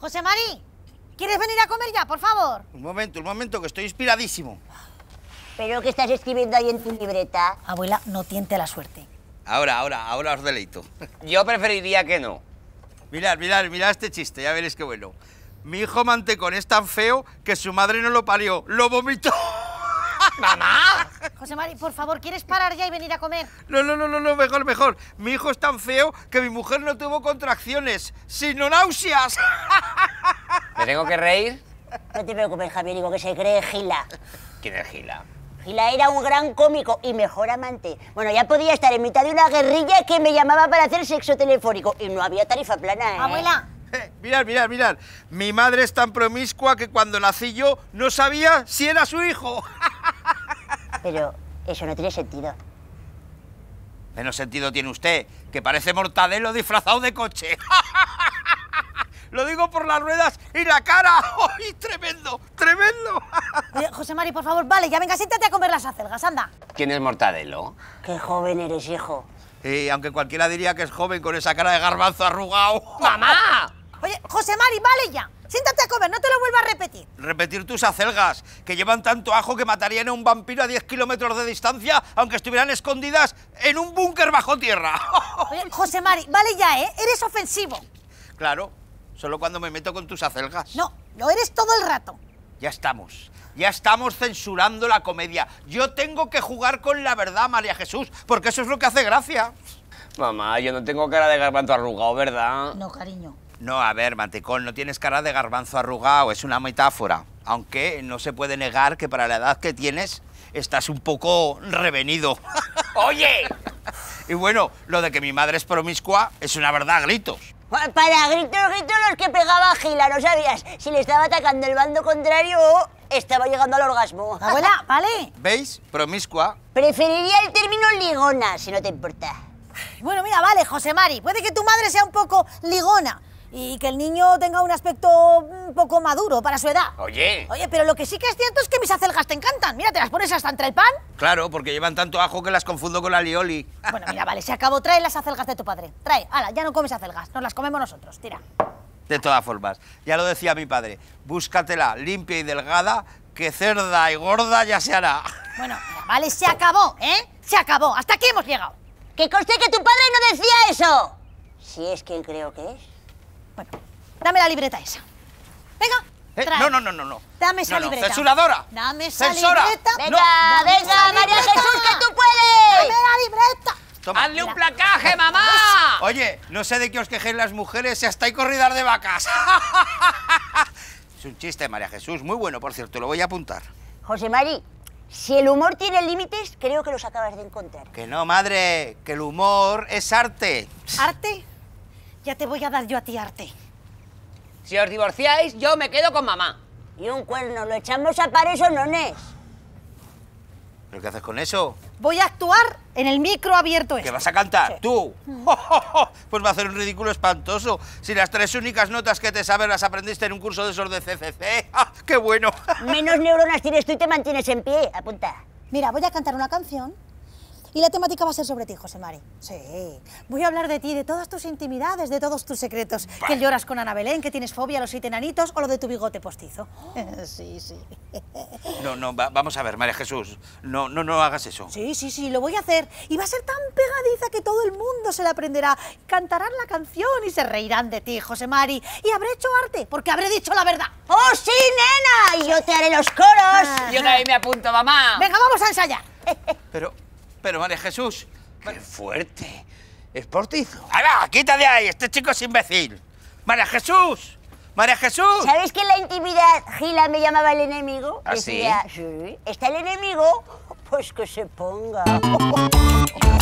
José Mari, ¿quieres venir a comer ya, por favor? Un momento, un momento, que estoy inspiradísimo. ¿Pero que estás escribiendo ahí en tu libreta? Abuela, no tiente la suerte. Ahora, ahora, ahora os deleito. Yo preferiría que no. Mirad, mirad, mirad este chiste, ya veréis qué bueno. Mi hijo mantecón es tan feo que su madre no lo parió, lo vomitó. ¡Mamá! José Mari, por favor, ¿quieres parar ya y venir a comer? No, no, no, no, no, mejor, mejor. Mi hijo es tan feo que mi mujer no tuvo contracciones, sino náuseas. ¿Me tengo que reír? No te preocupes, Javier, digo que se cree Gila. ¿Quién es Gila? Gila era un gran cómico y mejor amante. Bueno, ya podía estar en mitad de una guerrilla que me llamaba para hacer sexo telefónico y no había tarifa plana, ¿eh? Abuela. Eh, mirad, mirad, mirad. Mi madre es tan promiscua que cuando nací yo no sabía si era su hijo. Pero eso no tiene sentido. Menos sentido tiene usted, que parece mortadelo disfrazado de coche. lo digo por las ruedas y la cara. ¡Ay, tremendo! ¡Tremendo! José Mari, por favor, vale, ya venga, siéntate a comer las acelgas, anda. ¿Quién es Mortadelo? Qué joven eres, hijo. Y aunque cualquiera diría que es joven con esa cara de garbanzo arrugado. ¡Mamá! Oye, José Mari, vale ya. Siéntate a comer, no te lo vuelvas a repetir. Repetir tus acelgas, que llevan tanto ajo que matarían a un vampiro a 10 kilómetros de distancia, aunque estuvieran escondidas en un búnker bajo tierra. Oye, José Mari, vale ya, ¿eh? Eres ofensivo. Claro, Solo cuando me meto con tus acelgas. No, lo eres todo el rato. Ya estamos. Ya estamos censurando la comedia. Yo tengo que jugar con la verdad, María Jesús, porque eso es lo que hace gracia. Mamá, yo no tengo cara de garbanzo arrugado, ¿verdad? No, cariño. No, a ver, Mantecón, no tienes cara de garbanzo arrugado, es una metáfora. Aunque no se puede negar que para la edad que tienes estás un poco revenido. ¡Oye! y bueno, lo de que mi madre es promiscua es una verdad, gritos. Para gritos, gritos los que pegaba Gila, no sabías si le estaba atacando el bando contrario o estaba llegando al orgasmo. Abuela, ¿vale? ¿Veis? Promiscua. Preferiría el término ligona, si no te importa. Bueno, mira, vale, José Mari, puede que tu madre sea un poco ligona, y que el niño tenga un aspecto un poco maduro para su edad. Oye. Oye, pero lo que sí que es cierto es que mis acelgas te encantan. Mira, te las pones hasta entre el pan. Claro, porque llevan tanto ajo que las confundo con la lioli. Bueno, mira, vale, se acabó. trae las acelgas de tu padre. Trae, ala, ya no comes acelgas, nos las comemos nosotros, tira. De todas formas, ya lo decía mi padre, búscatela limpia y delgada, que cerda y gorda ya se hará. Bueno, mira, vale, se acabó, ¿eh? Se acabó, hasta aquí hemos llegado. Que conste que tu padre no decía eso. Si es que creo que es. Bueno, dame la libreta esa. Venga. no, no, no, no, no. Dame esa libreta. ¡Censuradora! Dame esa libreta. Venga, venga, María Jesús, que tú puedes. Dame la libreta. ¡Hazle un placaje, mamá! Oye, no sé de qué os quejéis las mujeres si hasta hay corridas de vacas. es un chiste, María Jesús. Muy bueno, por cierto. Lo voy a apuntar. José Mari, si el humor tiene límites, creo que los acabas de encontrar. Que no, madre. Que el humor es arte. ¿Arte? Ya te voy a dar yo a ti arte. Si os divorciáis, yo me quedo con mamá. Y un cuerno, lo echamos a par o no es. ¿Pero qué haces con eso? Voy a actuar en el micro abierto ¿Qué este. vas a cantar? ¿Tú? Mm. Pues va a hacer un ridículo espantoso. Si las tres únicas notas que te sabes las aprendiste en un curso de esos de CCC. ¡Ah, ¡Qué bueno! Menos neuronas tienes tú y te mantienes en pie. Apunta. Mira, voy a cantar una canción y la temática va a ser sobre ti, Josemari. Sí. Voy a hablar de ti, de todas tus intimidades, de todos tus secretos. Que lloras con Ana Belén, que tienes fobia a los siete enanitos o lo de tu bigote postizo. Sí, sí. No, no, vamos a ver, María Jesús. No, no, no hagas eso. Sí, sí, sí, lo voy a hacer. Y va a ser tan pegadiza que todo el mundo se la aprenderá. Cantarán la canción y se reirán de ti, José Mari. Y habré hecho arte, porque habré dicho la verdad. ¡Oh, sí, nena! Y yo te haré los coros. Ah. Yo también me apunto, mamá. Venga, vamos a ensayar. Pero... Pero María Jesús... ¡Qué fuerte! ¡Es portizo! ¡Hala! ¡Quita de ahí! ¡Este chico es imbécil! ¡María Jesús! ¡María Jesús! ¿Sabes que en la intimidad Gila me llamaba el enemigo? ¿Ah, Decía, sí, está el enemigo, pues que se ponga.